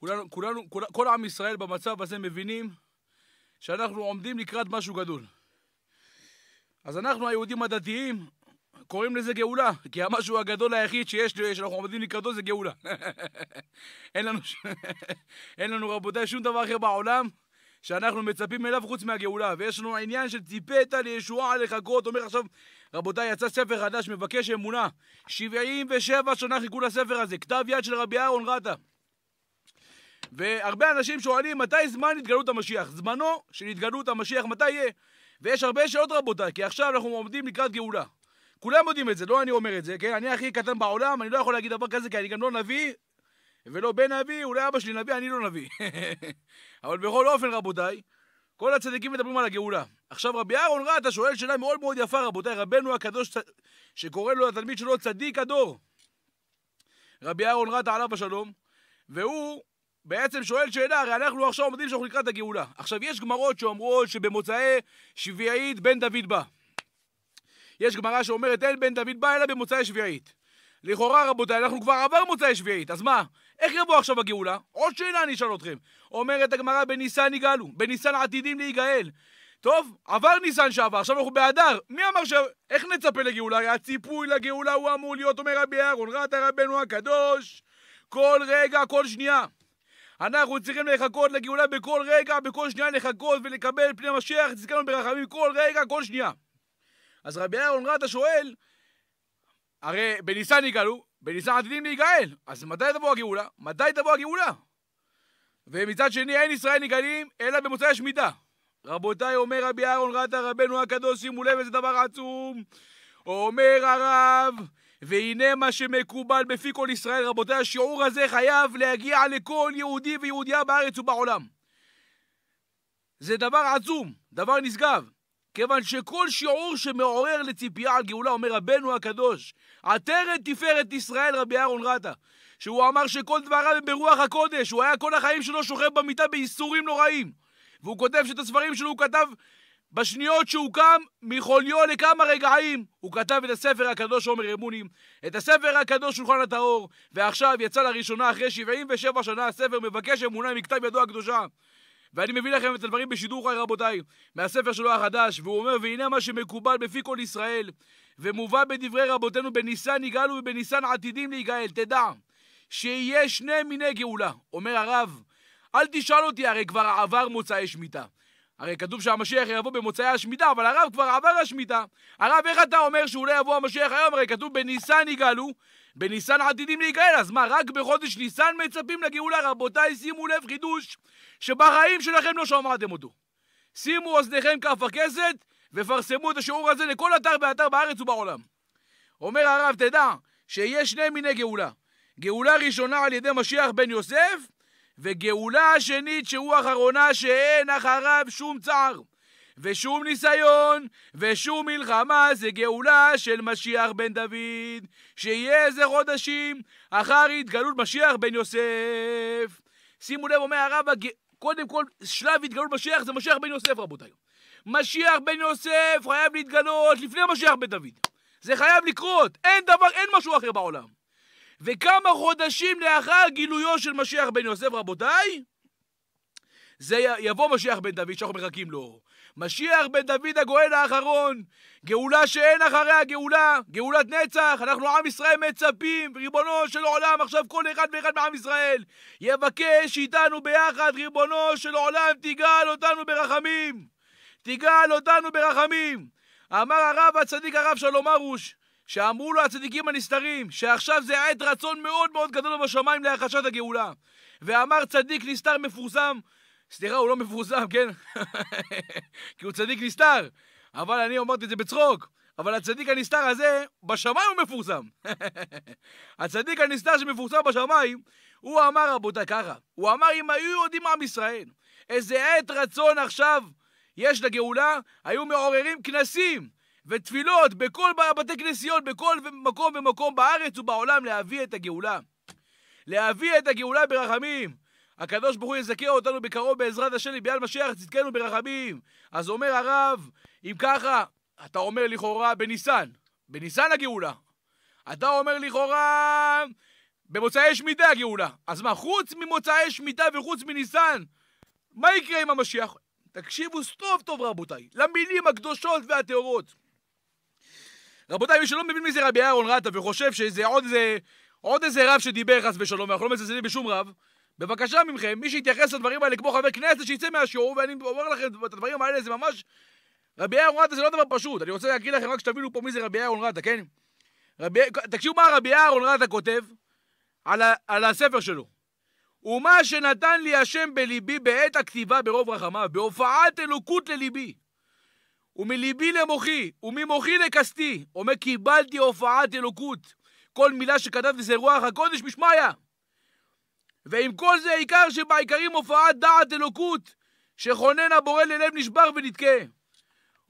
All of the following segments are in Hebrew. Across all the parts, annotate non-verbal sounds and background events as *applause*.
כולנו, כולנו, כל, כל עם ישראל במצב הזה מבינים שאנחנו עומדים לקראת משהו גדול. אז אנחנו היהודים הדתיים קוראים לזה גאולה, כי המשהו הגדול היחיד שיש, שאנחנו עומדים לקראתו זה גאולה. *laughs* אין לנו, *laughs* אין לנו רבותיי שום דבר אחר בעולם שאנחנו מצפים אליו חוץ מהגאולה, ויש לנו עניין של ציפית לישועה לחכות, אומר עכשיו, רבותיי, יצא ספר חדש, מבקש אמונה. 77 שנה חיכו לספר הזה, כתב יד של רבי אהרון רטה. והרבה אנשים שואלים, מתי זמן התגלות המשיח? זמנו של התגלות המשיח, מתי יהיה? ויש הרבה שאלות רבותיי, כי עכשיו אנחנו עומדים לקראת גאולה. כולם יודעים את זה, לא אני אומר את זה, כן? אני הכי קטן בעולם, אני לא יכול להגיד דבר כזה, כי אני גם לא נביא ולא בן נביא, אולי אבא שלי נביא, אני לא נביא. *laughs* אבל בכל אופן, רבותיי, כל הצדיקים מדברים על הגאולה. עכשיו, רבי אהרון אתה שואל שאלה מאוד מאוד יפה, רבותיי, רבנו הקדוש, שקורא לו לתלמיד שלו צדיק הדור. רבי אהרון רהט עליו השלום, והוא בעצם שואל שאלה, הרי אנחנו עכשיו עומדים שאנחנו לקראת הגאולה. עכשיו, יש גמרות שאומרות שבמוצאי שביעית בן דוד בא. יש גמרא שאומרת אין בן דוד בא אלא במוצאי שביעית. לכאורה, רבותיי, אנחנו כבר עבר מוצאי שביעית, אז מה? איך יבוא עכשיו הגאולה? עוד שאלה אני אשאל אתכם. אומרת הגמרא, בניסן יגאלו, בניסן עתידים להיגאל. טוב, עבר ניסן שעבר, עכשיו אנחנו באדר. מי אמר ש... איך נצפה לגאולה? הרי הציפוי לגאולה הוא אמור להיות, אומר רבי אהרון, ראת רבנו הקדוש, כל רגע, כל שנייה. אנחנו צריכים לחכות לגאולה בכל רגע, בכל שנייה לחכות ולקבל פני המשיח, תזכרנו ברחמים כל רגע, כל שנייה. אז רבי אהרון רטה שואל, הרי בניסן יגאלו, בניסן עתידים להיגאל, אז מתי תבוא הגאולה? מתי תבוא הגאולה? ומצד שני, אין ישראל נגאלים, אלא במוצאי השמיטה. רבותיי, אומר רבי אהרון רטה, רבנו הקדוש, שימו לב איזה דבר עצום. אומר הרב, והנה מה שמקובל בפי כל ישראל, רבותיי, השיעור הזה חייב להגיע לכל יהודי ויהודייה בארץ ובעולם. זה דבר עצום, דבר נשגב, כיוון שכל שיעור שמעורר לציפייה על גאולה, אומר רבנו הקדוש, עטרת תפארת ישראל, רבי אהרון רטה, שהוא אמר שכל דבריו הם ברוח הקודש, הוא היה כל החיים שלו שוכב במיטה בייסורים נוראים. והוא כותב שאת הספרים שלו הוא כתב בשניות שהוא קם מחוליו לכמה רגעים, הוא כתב את הספר הקדוש עומר אמונים, את הספר הקדוש שולחן הטהור, ועכשיו יצא לראשונה אחרי 77 שנה הספר מבקש אמונה מכתב ידו הקדושה. ואני מביא לכם את הדברים בשידור חי רבותיי, מהספר שלו החדש, והוא אומר, והנה מה שמקובל בפי כל ישראל, ומובא בדברי רבותינו בניסן יגאלו ובניסן עתידים להיגאל, תדע, שיהיה שני מיני גאולה, אומר הרב, אל תשאל אותי, הרי כבר עבר מוצאי שמיטה. הרי כתוב שהמשיח יבוא במוצאי השמיטה, אבל הרב כבר עבר השמיטה. הרב, איך אתה אומר שהוא לא יבוא המשיח היום? הרי כתוב בניסן יגאלו, בניסן עתידים להיגאל, אז מה, רק בחודש ניסן מצפים לגאולה? רבותיי, שימו לב, חידוש שבחיים שלכם לא שמעתם אותו. שימו אוזניכם כף הכסת ופרסמו את השיעור הזה לכל אתר ואתר בארץ ובעולם. אומר הרב, תדע שיש שני מיני גאולה. גאולה ראשונה על ידי משיח בן יוסף, וגאולה השנית שהוא אחרונה שאין אחריו שום צער. ושום ניסיון, ושום מלחמה, זה גאולה של משיח בן דוד, שיהיה איזה חודשים אחר התגלות משיח בן יוסף. שימו לב, אומר הרב, קודם כל, שלב התגלות משיח זה משיח בן יוסף, רבותיי. משיח בן יוסף חייב להתגלות לפני משיח בן דוד. זה חייב לקרות, אין דבר, אין משהו אחר בעולם. וכמה חודשים לאחר גילויו של משיח בן יוסף, רבותיי, זה יבוא משיח בן דוד שאנחנו מחכים לו. משיח בן דוד הגואל האחרון, גאולה שאין אחריה גאולה, גאולת נצח, אנחנו עם ישראל מצפים, ריבונו של עולם, עכשיו כל אחד ואחד מעם ישראל יבקש איתנו ביחד, ריבונו של עולם, תגאל אותנו ברחמים, תגאל אותנו ברחמים. אמר הרב הצדיק הרב שלום ארוש, שאמרו לו הצדיקים הנסתרים, שעכשיו זה עת רצון מאוד מאוד גדול בשמיים להחשת הגאולה. ואמר צדיק נסתר מפורסם, סליחה, הוא לא מפורסם, כן? *laughs* כי הוא צדיק נסתר, אבל אני אמרתי את זה בצחוק. אבל הצדיק הנסתר הזה, בשמיים הוא מפורסם. *laughs* הצדיק הנסתר שמפורסם בשמיים, הוא אמר, רבותיי, ככה, הוא אמר, אם היו יודעים עם ישראל, איזה עת רצון עכשיו יש לגאולה, היו מעוררים כנסים. ותפילות בכל בתי כנסיות, בכל מקום ומקום בארץ ובעולם להביא את הגאולה. להביא את הגאולה ברחמים. הקדוש ברוך הוא יזכה אותנו בקרוב בעזרת השם לביאל משיח צדקנו ברחמים. אז אומר הרב, אם ככה, אתה אומר לכאורה בניסן, בניסן הגאולה. אתה אומר לכאורה במוצאי שמיטה הגאולה. אז מה, חוץ ממוצאי שמיטה וחוץ מניסן, מה יקרה עם המשיח? תקשיבו סטוב טוב רבותיי, למילים הקדושות והטהורות. רבותיי, מי שלא מבין מי זה רבי אהרון רטה וחושב שזה עוד איזה, עוד איזה רב שדיבר חס ושלום, ואנחנו לא מזלזלים בשום רב, בבקשה מכם, מי שיתייחס לדברים האלה כמו חבר כנסת, שיצא מהשיעור, ואני אומר לכם את הדברים האלה, זה ממש... רבי אהרון רטה זה לא דבר פשוט, אני רוצה להגיד לכם רק שתבינו פה מי זה רבי אהרון רטה, כן? רבי... תקשיבו מה רבי אהרון רטה כותב על, ה... על הספר שלו. ומה שנתן לי השם בליבי בעת הכתיבה ברוב רחמיו, בהופעת אלוקות לליבי. ומליבי למוחי, וממוחי לכסתי, אומר קיבלתי הופעת אלוקות. כל מילה שכתבתי זה רוח הקודש משמיא. ועם כל זה העיקר שבעיקרים הופעת דעת אלוקות, שכונן הבורא ללב נשבר ונתקה.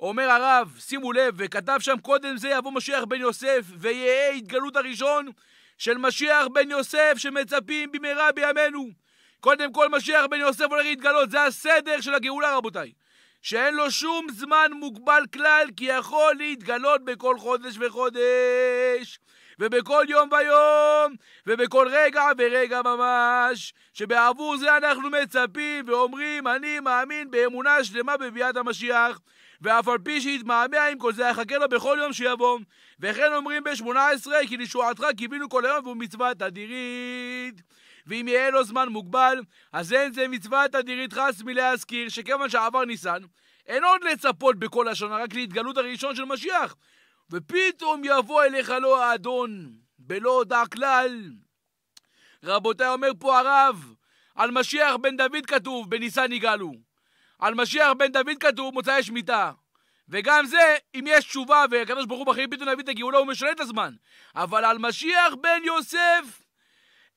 אומר הרב, שימו לב, וכתב שם קודם זה יבוא משיח בן יוסף, ויהא התגלות הראשון של משיח בן יוסף שמצפים במהרה בימינו. קודם כל משיח בן יוסף הולך להתגלות, זה הסדר של הגאולה רבותיי. שאין לו שום זמן מוגבל כלל, כי יכול להתגלות בכל חודש וחודש, ובכל יום ויום, ובכל רגע ורגע ממש, שבעבור זה אנחנו מצפים ואומרים, אני מאמין באמונה שלמה בביאת המשיח. ואף על פי שיתמהמה עם כל זה, אחכה לו בכל יום שיבוא. וכן אומרים בשמונה עשרה, כי לשועתך קיווינו כל היום, והוא מצוות אדירית. ואם יהיה לו זמן מוגבל, אז אין זה מצווה תדירית חס מלהזכיר שכיוון שעבר ניסן, אין עוד לצפות בכל השנה, רק להתגלות הראשון של משיח. ופתאום יבוא אליך לו לא האדון, בלא הודע כלל. רבותיי, אומר פה הרב, על משיח בן דוד כתוב, בניסן יגאלו. על משיח בן דוד כתוב, מוצאי שמיטה. וגם זה, אם יש תשובה, והקדוש ברוך הוא בחיים פתאום להביא את הגאולה, הוא משנה את הזמן. אבל על משיח בן יוסף,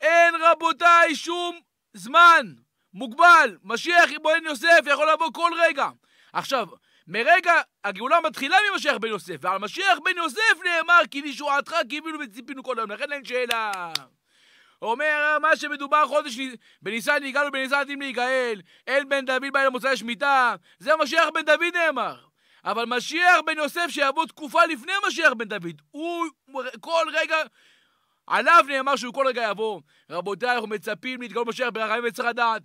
אין רבותיי שום זמן מוגבל. משיח בן יוסף יכול לבוא כל רגע. עכשיו, מרגע הגאולה מתחילה ממשיח בן יוסף, ועל משיח בן יוסף נאמר כי נשועתך קיווינו וציפינו כל היום, לכן אין שאלה. אומר מה שמדובר חודש בניסן נגאל ובניסן עתידים להיגאל, אין בן דוד בא אל מוצאי שמיטה, זה משיח בן דוד נאמר. אבל משיח בן יוסף שיבוא תקופה לפני משיח בן דוד, הוא כל רגע עליו נאמר שהוא כל רגע יבוא. רבותיי, אנחנו מצפים להתגלות משיח ברחמים וצריך לדעת.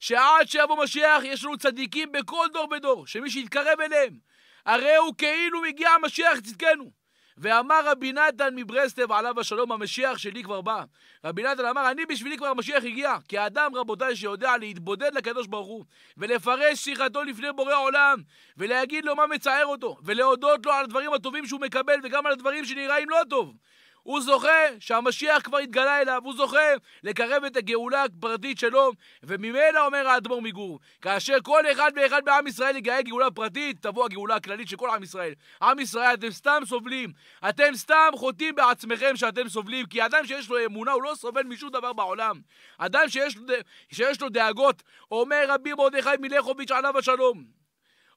שעד שיבוא משיח יש לנו צדיקים בכל דור ודור, שמי שיתקרב אליהם, הרי הוא כאילו מגיע המשיח צדקנו. ואמר רבי נתן מברסלב עליו השלום, המשיח שלי כבר בא. רבי נתן אמר, אני בשבילי כבר המשיח הגיע. כי האדם, רבותיי, שיודע להתבודד לקדוש ברוך הוא, ולפרש שיחתו לפני בורא עולם, ולהגיד לו מה מצער אותו, ולהודות לו על הדברים הטובים שהוא מקבל, וגם על הדברים שנראים לא טוב. הוא זוכה שהמשיח כבר התגלה אליו, הוא זוכה לקרב את הגאולה הפרטית שלו, וממילא אומר האדמו"ר מגור, כאשר כל אחד ואחד בעם ישראל יגאה גאולה פרטית, תבוא הגאולה הכללית של כל עם ישראל. עם ישראל, אתם סתם סובלים, אתם סתם חוטאים בעצמכם שאתם סובלים, כי אדם שיש לו אמונה הוא לא סובל משום דבר בעולם. אדם שיש, לו, שיש לו דאגות, אומר רבי מרדכי מלכוביץ' עליו השלום.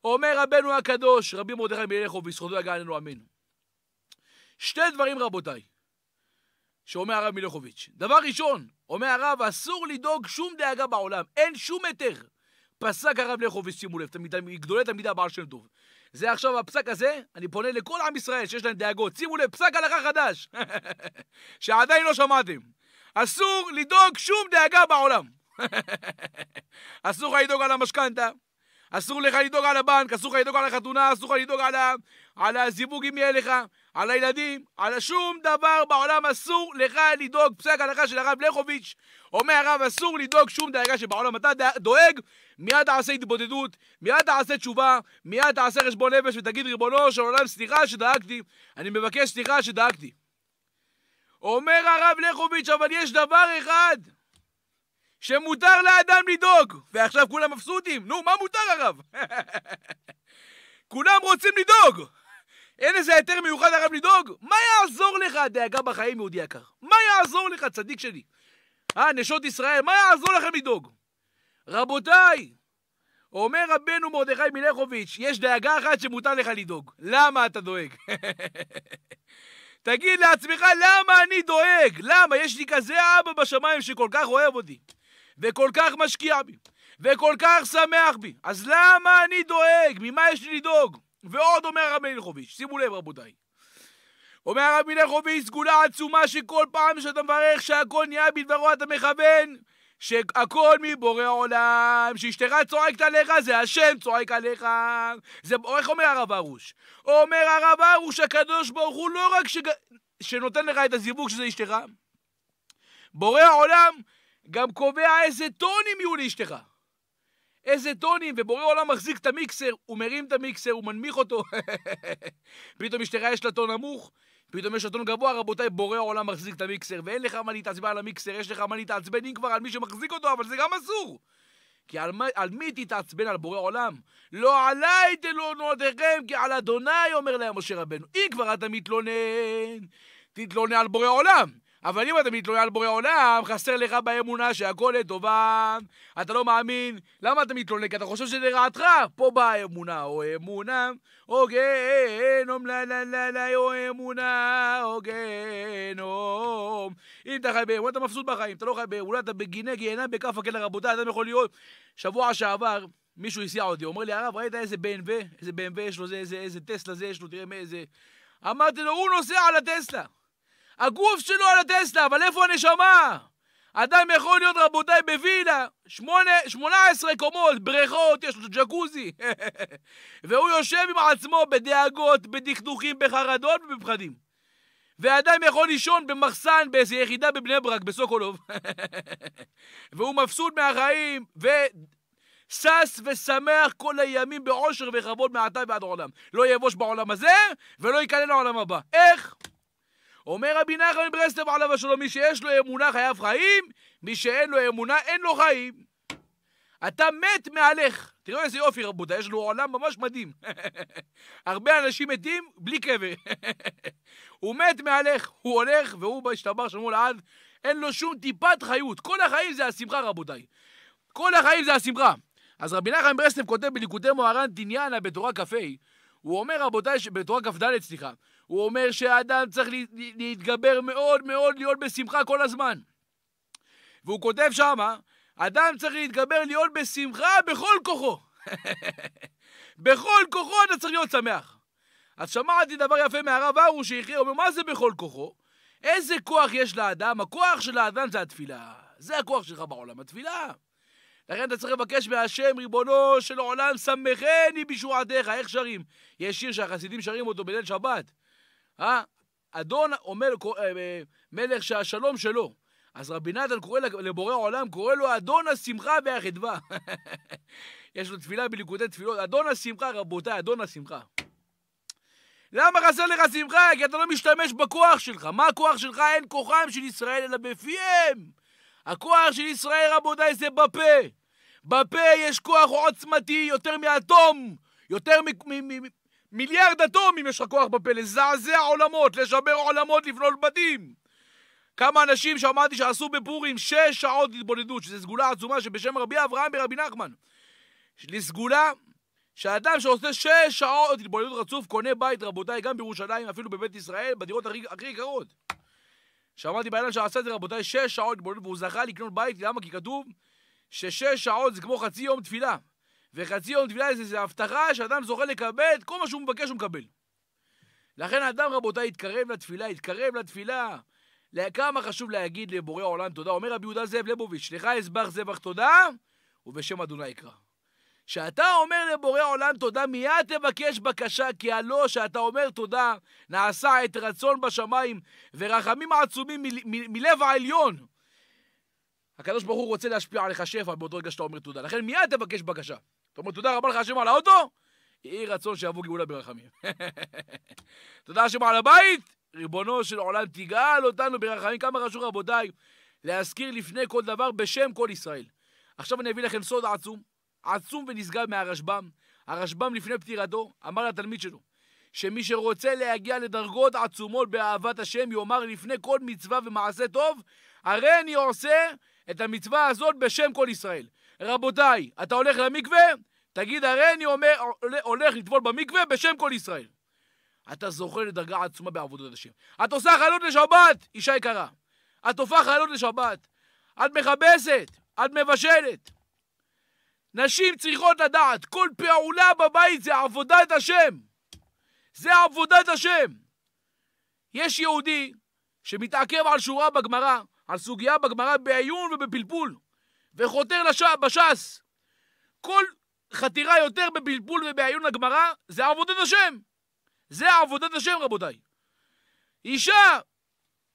אומר רבנו הקדוש, רבי מרדכי מלכוביץ', זכותו יגע עלינו אמן. שתי דברים רבותיי. שאומר הרב מילכוביץ'. דבר ראשון, אומר הרב, אסור לדאוג שום דאגה בעולם, אין שום היתר. פסק הרב לכוביץ, שימו לב, תמיד, גדולי תלמידי הבעל שם טוב. זה עכשיו הפסק הזה, אני פונה לכל עם ישראל שיש להם דאגות. שימו לב, פסק הלכה חדש, *laughs* שעדיין לא שמעתם. אסור לדאוג שום דאגה בעולם. *laughs* אסור לדאוג על המשכנתה, אסור לך לדאוג על הבנק, אסור לך לדאוג על החתונה, אסור לך לדאוג על, ה... על הזיווג אם יהיה לך, על הילדים, על שום דבר בעולם אסור לך לדאוג. פסק הלכה של הרב לחוביץ', אומר הרב, אסור לדאוג שום דאגה שבעולם. אתה דואג, מיד תעשה התבודדות, מיד תעשה תשובה, מיד תעשה חשבון נפש ותגיד, ריבונו של עולם, סליחה שדאגתי, אני מבקש סליחה שדאגתי. אומר הרב לחוביץ', אבל יש דבר אחד, שמותר לאדם לדאוג, ועכשיו כולם מבסוטים, נו, מה מותר הרב? *laughs* כולם רוצים לדאוג! אין איזה היתר מיוחד הרב לדאוג? מה יעזור לך הדאגה בחיים, יהודי יקר? מה יעזור לך, צדיק שלי? אה, נשות ישראל, מה יעזור לכם לדאוג? רבותיי, אומר רבנו מרדכי מילכוביץ', יש דאגה אחת שמותר לך לדאוג. למה אתה דואג? *laughs* תגיד לעצמך, למה אני דואג? למה? יש לי כזה אבא בשמיים שכל כך אוהב אותי. וכל כך משקיע בי, וכל כך שמח בי, אז למה אני דואג? ממה יש לי לדאוג? ועוד אומר הרב מלכוביץ', שימו לב רבותיי, אומר הרב מלכוביץ', סגולה עצומה שכל פעם שאתה מברך שהכל נהיה בדברו אתה מכוון שהכל מבורא עולם, שאשתך צועקת עליך, זה השם צועק עליך. זה, איך אומר הרב ארוש? אומר הרב ארוש, הקדוש ברוך הוא לא רק שג... שנותן לך את הזיווג שזה אשתך, בורא עולם גם קובע איזה טונים יהיו לאשתך. איזה טונים, ובורא עולם מחזיק את המיקסר, הוא מרים את המיקסר, הוא מנמיך אותו. *laughs* פתאום אשתך יש לה טון נמוך, פתאום יש לה טון גבוה, רבותיי, בורא עולם מחזיק את המיקסר, ואין לך מה להתעצבן על המיקסר, יש לך מה להתעצבן אם כבר על מי שמחזיק אותו, אבל זה גם אסור. כי על, על מי תתעצבן על בורא עולם? לא עליי תלונו אתכם, כי על אדוני אומר להם משה רבנו. אם כבר אתה מתלונן, תתלונן על בורא עולם. אבל אם אתה מתלונן על בורא עולם, חסר לך באמונה שהכל לטובה, אתה לא מאמין. למה אתה מתלונן? כי אתה חושב שזה לרעתך. פה באה האמונה, או אמונה, או גיהנום, לה לה לה לה, או אמונה, או גיהנום. אם אתה חי באמונה, אתה מפסוד בחיים. אתה לא חי באמונה, אתה בגיני גיהנם בכף הקלע. רבותיי, אתה יכול להיות... שבוע שעבר... מישהו הסיע אותי, אומר לי, הרב, ראית איזה BNV? איזה BNV יש לו, זה, איזה, איזה טסלה זה יש לו, תראה מאיזה... אמרתי לו, הוא נוסע על הטסלה! הגוף שלו על הטסלה, אבל איפה הנשמה? אדם יכול להיות, רבותיי, בווילה, 18 קומות, בריכות, יש לו ג'קוזי. *laughs* והוא יושב עם עצמו בדאגות, בדכדוכים, בחרדות ובפחדים. ואדם יכול לישון במחסן באיזו יחידה בבני ברק, בסוקולוב. *laughs* והוא מפסוד מהחיים, ושש ושמח כל הימים בעושר וכבוד מעתה ועד עולם. לא יבוש בעולם הזה, ולא ייכלל לעולם הבא. איך? אומר רבי נחמן מברסלב עליו השלום, מי שיש לו אמונה חייב חיים, מי שאין לו אמונה אין לו חיים. אתה מת מעלך. תראו איזה יופי, רבותיי, יש לנו עולם ממש מדהים. *laughs* הרבה אנשים מתים בלי קבר. *laughs* הוא מת מעלך, הוא הולך, והוא בהשתבר שלנו לעד, אין לו שום טיפת חיות. כל החיים זה השמחה, רבותיי. כל החיים זה השמחה. אז רבי נחמן ברסלב כותב בליקודי מוהר"ן דניאנה בתורה כ"ה, הוא אומר, רבותיי, בתורה כ"ד, סליחה, הוא אומר שהאדם צריך להתגבר מאוד מאוד להיות בשמחה כל הזמן. והוא כותב שמה, אדם צריך להתגבר להיות בשמחה בכל כוחו. *laughs* בכל כוחו אתה צריך להיות שמח. אז שמעתי דבר יפה מהרב ארו שיחיה, אומר, מה זה בכל כוחו? איזה כוח יש לאדם? הכוח של האדם זה התפילה. זה הכוח שלך בעולם, התפילה. לכן אתה צריך לבקש מהשם, ריבונו של עולם, שמחני בשורתך. איך שרים? יש שיר שהחסידים שרים אותו בליל שבת. האדון אה? אומר, אה, אה, מלך שהשלום שלו. אז רבי נתן קורא לבורא עולם, קורא לו אדון השמחה והחדווה. *laughs* יש לו תפילה בליקודי תפילות, אדון השמחה, רבותיי, אדון השמחה. למה חסר לך שמחה? כי אתה לא משתמש בכוח שלך. מה הכוח שלך? אין כוחם של ישראל אלא בפיהם. הכוח של ישראל, רבותיי, זה בפה. בפה יש כוח עוצמתי יותר מאטום, יותר מ... מ-, מ- מיליארד אטום אם יש לך כוח בפה, לזעזע עולמות, לשבר עולמות, לבנות בתים. כמה אנשים שאמרתי שעשו בפורים שש שעות התבודדות, שזו סגולה עצומה שבשם רבי אברהם ורבי נחמן. לסגולה שאדם שעושה שש שעות התבודדות רצוף קונה בית, רבותיי, גם בירושלים, אפילו בבית ישראל, בדירות הכי, הכי יקרות. שאמרתי באדם שעשה את זה, רבותיי, שש שעות התבודדות, והוא זכה לקנות בית, למה? כי כתוב ששש שעות זה כמו חצי יום תפילה. וחצי יום תפילה זה, זה הבטחה שאדם זוכה לקבל את כל מה שהוא מבקש הוא מקבל. לכן האדם, רבותיי, התקרב לתפילה, התקרב לתפילה. כמה חשוב להגיד לבורא העולם תודה. אומר רבי יהודה זאב לבוביץ', לך אזבח זבח תודה, ובשם אדוני אקרא. כשאתה אומר לבורא עולם תודה, מיד תבקש בקשה, כי הלא שאתה אומר תודה, נעשה את רצון בשמיים, ורחמים עצומים מ- מ- מלב העליון. הקדוש ברוך הוא רוצה להשפיע עליך שפע באותו רגע שאתה אומר תודה, לכן מיד תבקש בקשה. אתה אומר, תודה רבה לך השם על האוטו? יהי רצון שיבוא גאולה ברחמים. *laughs* תודה השם על הבית? ריבונו של עולם, תגאל אותנו ברחמים. כמה חשוב, רבותיי, להזכיר לפני כל דבר בשם כל ישראל. עכשיו אני אביא לכם סוד עצום, עצום ונשגב מהרשב"ם. הרשב"ם לפני פטירתו אמר לתלמיד שלו, שמי שרוצה להגיע לדרגות עצומות באהבת השם, יאמר לפני כל מצווה ומעשה טוב, הרי אני עושה את המצווה הזאת בשם כל ישראל. רבותיי, אתה הולך למקווה? תגיד, הרי אני אומר, הולך לטבול במקווה בשם כל ישראל. אתה זוכה לדרגה עצומה בעבודת השם. את עושה חלות לשבת, אישה יקרה. את הופך חלות לשבת. את מכבסת, את מבשלת. נשים צריכות לדעת, כל פעולה בבית זה עבודת השם. זה עבודת השם. יש יהודי שמתעכב על שורה בגמרא, על סוגיה בגמרא בעיון ובפלפול. וחותר לש... בש"ס. כל חתירה יותר בבלבול ובעיון הגמרא, זה עבודת השם. זה עבודת השם, רבותיי. אישה,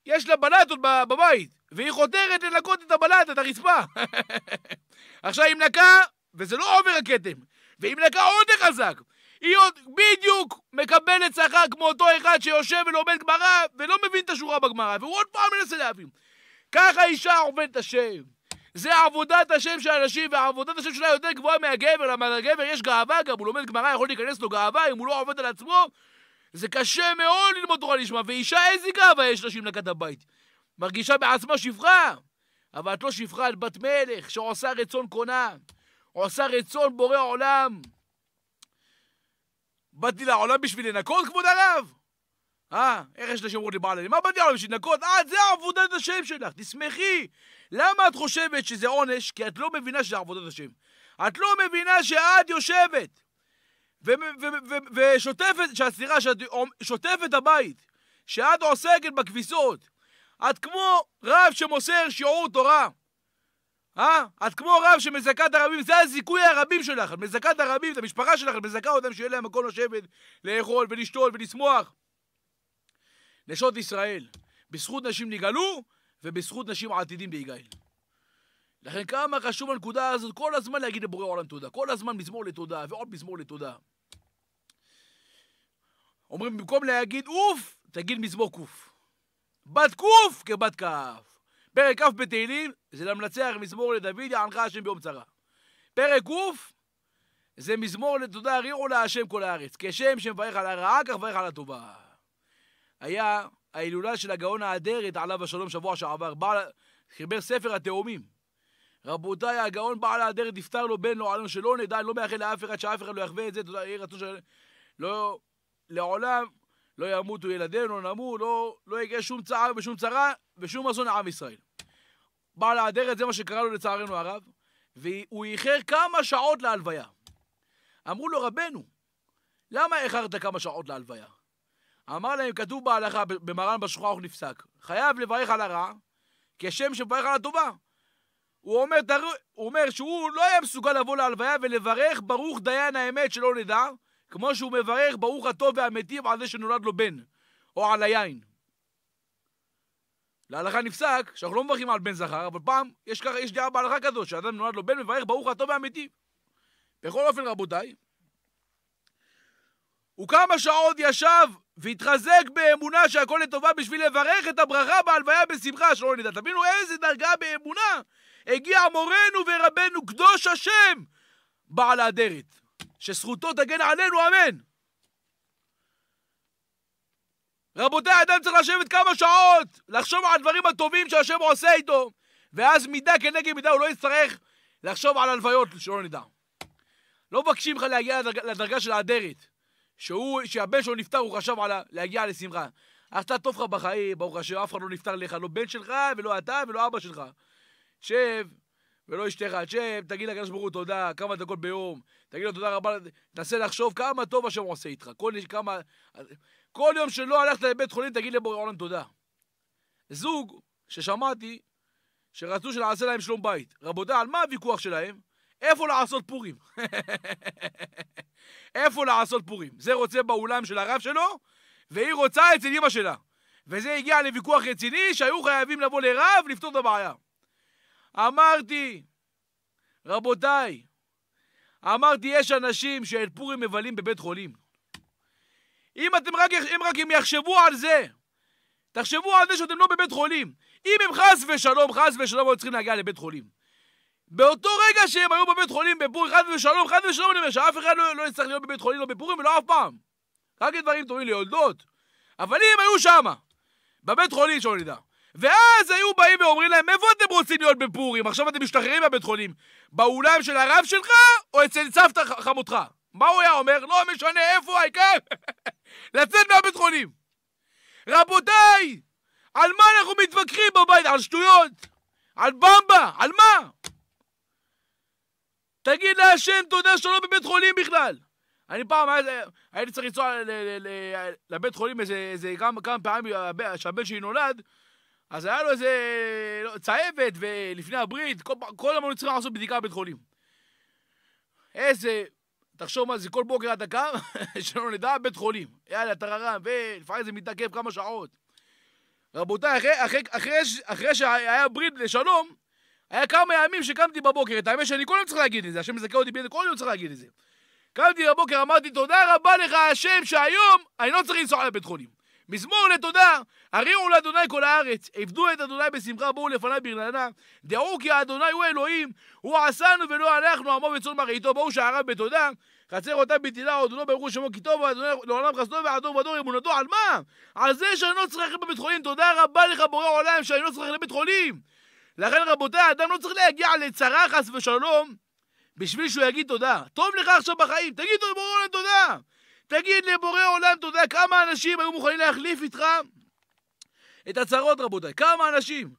יש לה בלטות בבית, והיא חותרת לנקות את הבלט, את הרצפה. *laughs* עכשיו, היא מנקה, וזה לא עובר הכתם, והיא מנקה עוד חזק, היא עוד בדיוק מקבלת שכר כמו אותו אחד שיושב ולומד גמרא ולא מבין את השורה בגמרא, והוא עוד פעם מנסה להבין. ככה אישה עובדת השם. זה עבודת השם של הנשים, ועבודת השם שלה יותר גבוהה מהגבר, למה לגבר יש גאווה גם, הוא לומד גמרא, יכול להיכנס לו גאווה, אם הוא לא עובד על עצמו, זה קשה מאוד ללמוד תורה לשמה, ואישה איזה גאווה יש לה שהיא מנקת הבית? מרגישה בעצמה שפחה, אבל את לא שפחה, את בת מלך שעושה רצון קונה, עושה רצון בורא עולם. באתי לעולם בשביל לנקות, כבוד הרב? אה, איך יש לשם רודי בעלה? מה באתי עליו בשביל לנקות? אה, זה עבודת השם שלך, תשמחי! למה את חושבת שזה עונש? כי את לא מבינה שזה עבודת השם. את לא מבינה שאת יושבת ושוטפת, סליחה, שאת שוטפת הבית, שאת עוסקת בכביסות. את כמו רב שמוסר שיעור תורה. אה? את כמו רב שמזכה את הרבים, זה הזיכוי הרבים שלך. את מזכה את הרבים, את המשפחה שלך, את מזכה אותם שיהיה להם מקום לשבת, לאכול ולשתול ולשמוח. נשות ישראל. בזכות נשים נגאלו, ובזכות נשים עתידים בהיגאל. לכן כמה חשוב הנקודה הזאת, כל הזמן להגיד לבורא עולם תודה. כל הזמן מזמור לתודה, ועוד מזמור לתודה. אומרים, במקום להגיד אוף, תגיד מזמור קוף. בת קוף כבת כף. פרק כ' בתהילים זה למנצח מזמור לדוד, יענך השם ביום צרה. פרק ק' זה מזמור לתודה, ריעו להשם כל הארץ. כשם שמברך על הרעה, כך מברך על הטובה. היה ההילולה של הגאון האדרת, עליו השלום, שבוע שעבר. בעל... חיבר ספר התאומים. רבותיי, הגאון בעל האדרת נפטר לו בן לעולם לא, שלא נדע, לא מאחל לאף אחד שאף אחד לא יחווה את זה, תודה, יהיה רצון של... לא... לעולם לא ימותו ילדינו, לא נמו, לא, לא יגיע שום צער ושום צרה ושום אסון לעם ישראל. בעל האדרת זה מה שקרה לו לצערנו הרב, והוא איחר כמה שעות להלוויה. אמרו לו, רבנו, למה איחרת כמה שעות להלוויה? אמר להם, כתוב בהלכה, במרן בשוחה ערוך נפסק, חייב לברך על הרע כשם שמברך על הטובה. הוא אומר, דר... הוא אומר שהוא לא היה מסוגל לבוא להלוויה ולברך ברוך דיין האמת שלא נדע, כמו שהוא מברך ברוך הטוב והמתים על זה שנולד לו בן, או על היין. להלכה נפסק שאנחנו לא מברכים על בן זכר, אבל פעם יש, ככה, יש דעה בהלכה כזאת, שאדם נולד לו בן מברך ברוך הטוב והמתים. בכל אופן, רבותיי, הוא כמה שעות ישב והתחזק באמונה שהכל לטובה בשביל לברך את הברכה בהלוויה בשמחה, שלא נדע. תבינו איזה דרגה באמונה הגיע מורנו ורבנו, קדוש השם, בעל האדרת, שזכותו תגן עלינו, אמן. רבותיי, אדם צריך לשבת כמה שעות, לחשוב על הדברים הטובים שהשם עושה איתו, ואז מידה כנגד מידה הוא לא יצטרך לחשוב על הלוויות, שלא נדע. לא מבקשים לך להגיע לדרגה של האדרת. שהוא, שהבן שלו נפטר, הוא חשב על להגיע לשמחה. עשתה טוב לך בחיים, ברוך השם, אף אחד לא נפטר לך, לא בן שלך, ולא אתה, ולא אבא שלך. שב, ולא אשתך, שב, תגיד לקדוש ברוך הוא תודה, כמה דקות ביום, תגיד לו תודה רבה, תנסה לחשוב כמה טוב השם עושה איתך. כל, כמה, כל יום שלא הלכת לבית חולים, תגיד לבורא עולם תודה. זוג ששמעתי, שרצו שנעשה להם שלום בית. רבותיי, על מה הוויכוח שלהם? איפה לעשות פורים? *laughs* איפה לעשות פורים. זה רוצה באולם של הרב שלו, והיא רוצה אצל אמא שלה. וזה הגיע לוויכוח רציני שהיו חייבים לבוא לרב לפתור את הבעיה. אמרתי, רבותיי, אמרתי, יש אנשים שאת פורים מבלים בבית חולים. אם אתם רק, אם רק הם יחשבו על זה, תחשבו על זה שאתם לא בבית חולים. אם הם חס ושלום, חס ושלום, היו צריכים להגיע לבית חולים. באותו רגע שהם היו בבית חולים בפורים, חד ושלום, חד ושלום, אני אומר שאף אחד לא, לא יצטרך להיות בבית חולים, לא בפורים ולא אף פעם. רק דברים טובים ליולדות. אבל אם היו שם, בבית חולים שלא נדע, ואז היו באים ואומרים להם, איפה אתם רוצים להיות בפורים? עכשיו אתם משתחררים מהבית חולים. באולם של הרב שלך, או אצל סבתא חמותך? מה הוא היה אומר? לא משנה איפה, העיקר *laughs* לצאת מהבית חולים. רבותיי, על מה אנחנו מתווכחים בבית? על שטויות? על במבה? על מה? תגיד להשם תודה שלא בבית חולים בכלל. אני פעם, הייתי צריך לנסוע לבית חולים איזה כמה פעמים שהבן שלי נולד, אז היה לו איזה לא, צהבת, ולפני הברית, כל, כל הזמן צריכים לעשות בדיקה בבית חולים. איזה, תחשוב מה זה, כל בוקר עד הקר, *laughs* שלא נדע, בית חולים. יאללה, טררם, ולפעמים זה מתעכב כמה שעות. רבותיי, אחרי, אחרי, אחרי, אחרי שהיה ברית לשלום, היה כמה ימים שקמתי בבוקר, את האמת שאני כל יום צריך להגיד את זה, השם מזכה אותי בידי, כל יום צריך להגיד את זה. קמתי בבוקר, אמרתי, תודה רבה לך השם שהיום אני לא צריך לנסוע לבית חולים. מזמור לתודה, הריעו לאדוני כל הארץ, עבדו את אדוני בשמחה, בואו לפניי ברננה. דעו כי אדוני הוא אלוהים, הוא עשנו ולא אנחנו, עמו וצאן מרעיתו, בואו שעריו בתודה. חצר אותה בתהילה, הודו לא ברכו שמו כי טוב, ואדוני לעולם חסדו ועדו ובדור אמונתו, על מה? על זה שאני לא צריך לבית חולים, תודה רבה לך בורא עולם שאני לא צריך לבית חולים. לכן רבותיי, האדם לא צריך להגיע לצרה חס ושלום בשביל שהוא יגיד תודה. טוב לך עכשיו בחיים, תגיד לבורא עולם תודה. תגיד לבורא עולם תודה. כמה אנשים היו מוכנים להחליף איתך את הצרות, רבותיי? כמה אנשים?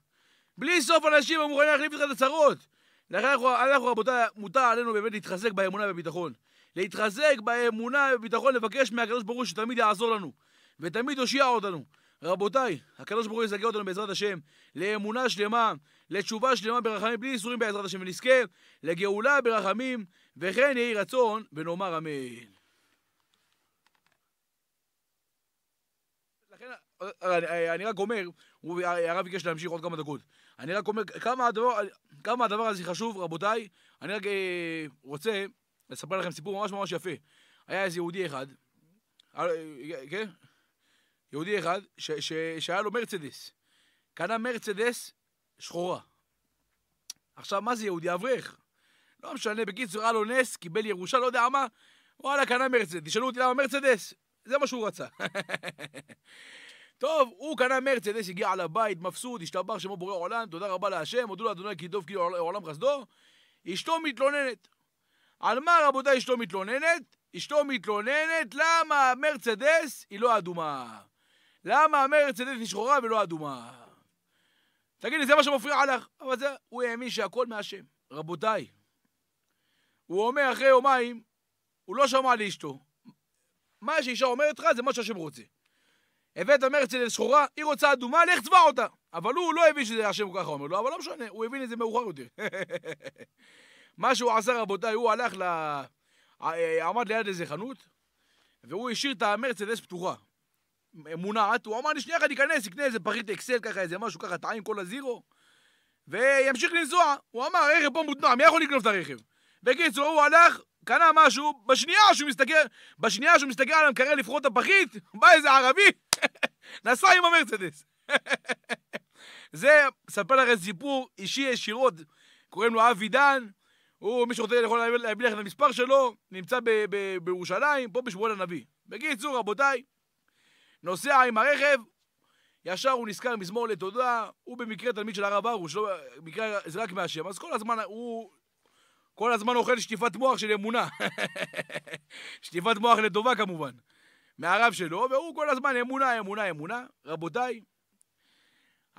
בלי סוף אנשים היו מוכנים להחליף איתך את הצרות. לכן אנחנו, אנחנו רבותיי, מותר עלינו באמת להתחזק באמונה ובביטחון. להתחזק באמונה ובביטחון, לבקש מהקדוש ברוך הוא שתמיד יעזור לנו, ותמיד יושיע אותנו. רבותיי, הקדוש ברוך הוא יזכה אותנו בעזרת השם לאמונה שלמה, לתשובה שלמה ברחמים, בלי ייסורים בעזרת השם, ונזכה לגאולה ברחמים, וכן יהי רצון, ונאמר אמן. לכן, אני, אה, אה, אה, אני רק אומר, הרב ביקש להמשיך עוד כמה דקות. אני רק אומר כמה הדבר, כמה הדבר הזה חשוב, רבותיי. אני רק אה, רוצה לספר לכם סיפור ממש ממש יפה. היה איזה יהודי אחד, אה, כן? יהודי אחד שהיה לו מרצדס. קנה מרצדס שחורה. עכשיו, מה זה יהודי? אברך. לא משנה, בקיצור, היה לו נס, קיבל ירושה, לא יודע מה, וואלה, קנה מרצדס. תשאלו אותי למה מרצדס? זה מה שהוא רצה. *laughs* טוב, הוא קנה מרצדס, הגיע לבית, מפסוד, השתבח שמו בורא עולם, תודה רבה להשם, הודו לאדוני כי טוב כי כאילו עולם חסדו. אשתו מתלוננת. על מה רבותיי אשתו מתלוננת? אשתו מתלוננת למה מרצדס היא לא אדומה. למה המרץ ידעתי שחורה ולא אדומה? תגידי, זה מה שמפריע לך? אבל זה, הוא האמין שהכל מהשם. רבותיי, הוא אומר אחרי יומיים, הוא לא שמע לאשתו. מה שאישה אומרת לך זה מה שהשם רוצה. הבאת מרץ שחורה, היא רוצה אדומה, לך צבע אותה. אבל הוא לא הבין שזה השם ככה אומר לו, אבל לא משנה, הוא הבין את זה מאוחר יותר. *laughs* מה שהוא עשה, רבותיי, הוא הלך ל... אה, אה, עמד ליד איזה חנות, והוא השאיר את המרצדס פתוחה. מונעת, הוא אמר לי, שנייה אחת, ייכנס, יקנה איזה פריט אקסל, ככה איזה משהו, ככה טעים כל הזירו, וימשיך לנסוע. הוא אמר, הרכב פה מותנע, מי יכול לגנוב את הרכב? בקיצור, הוא הלך, קנה משהו, בשנייה שהוא מסתכל, בשנייה שהוא מסתכל על המקרר לפחות את הפחית, בא איזה ערבי, *laughs* נסע עם המרצדס. *laughs* זה, ספר לכם סיפור אישי ישירות, קוראים לו אבי דן, הוא, מי שרוצה יכול להביא לכם את המספר שלו, נמצא בירושלים, פה בשבועות הנביא. בקיצור, רבותיי, נוסע עם הרכב, ישר הוא נזכר מזמור לתודה, הוא במקרה תלמיד של הרב ארוש, לא, זה רק מהשם, אז כל הזמן הוא... כל הזמן אוכל שטיפת מוח של אמונה. *laughs* שטיפת מוח לטובה כמובן. מהרב שלו, והוא כל הזמן אמונה, אמונה, אמונה. רבותיי,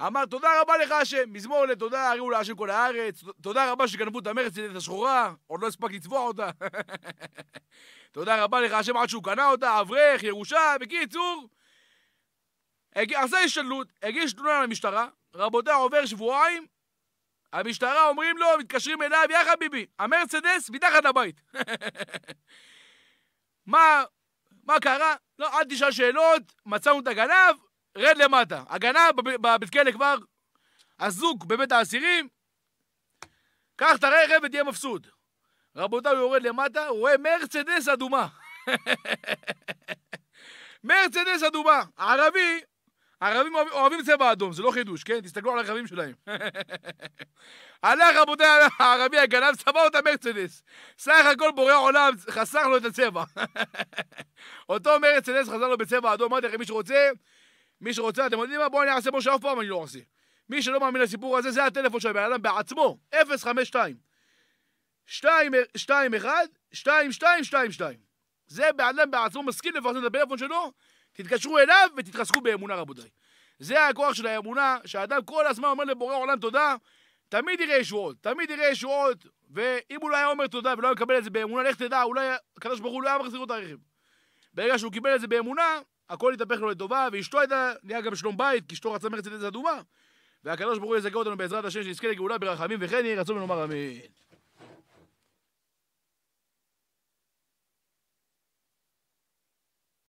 אמר, תודה רבה לך השם, מזמור לתודה, הריעו להשם כל הארץ, תודה רבה שגנבו את המרץ המרצדס השחורה, עוד לא הספק לצבוע אותה. *laughs* תודה רבה לך השם עד שהוא קנה אותה, אברך, ירושה, בקיצור, עשה השתדלות, הגיש תלונה למשטרה, רבותיה עובר שבועיים, המשטרה אומרים לו, מתקשרים אליו, יא חביבי, המרצדס מתחת לבית. *laughs* מה, מה קרה? לא, אל תשאל שאלות, מצאנו את הגנב, רד למטה. הגנב בבית כלא כבר אזוק בבית האסירים, קח את הרכב ותהיה מבסוט. רבותיי, הוא יורד למטה, הוא רואה מרצדס אדומה. *laughs* מרצדס אדומה. הערבי הערבים אוהבים צבע אדום, זה לא חידוש, כן? תסתכלו על הרכבים שלהם. הלך רבותי הערבי הגנב, צבע אותה מרצדס. סך הכל בורא עולם חסך לו את הצבע. אותו מרצדס חזר לו בצבע אדום, אמרתי לכם, מי שרוצה, מי שרוצה, אתם יודעים מה? בואו אני אעשה בו שאף פעם אני לא עושה. מי שלא מאמין לסיפור הזה, זה הטלפון של הבן אדם בעצמו, 052. 221-2222. זה בן אדם בעצמו מסכים לפרסם את הפלאפון שלו, תתקשרו אליו ותתחזקו באמונה, רבותיי. זה הכוח של האמונה, שהאדם כל הזמן אומר לבורא עולם תודה, תמיד יראה ישועות, תמיד יראה ישועות, ואם הוא לא היה אומר תודה ולא היה מקבל את זה באמונה, לך תדע, אולי הקדוש ברוך הוא לא היה מחזיר את הרכב. ברגע שהוא קיבל את זה באמונה, הכל התהפך לו לטובה, ואשתו הייתה, נהיה גם שלום בית, כי אשתו רצה מרצית את זה אדומה. והקדוש ברוך הוא יזכה אותנו בעזרת השם, שנזכה לגאולה ברחמים וכן יהי רצון ונאמר אמן.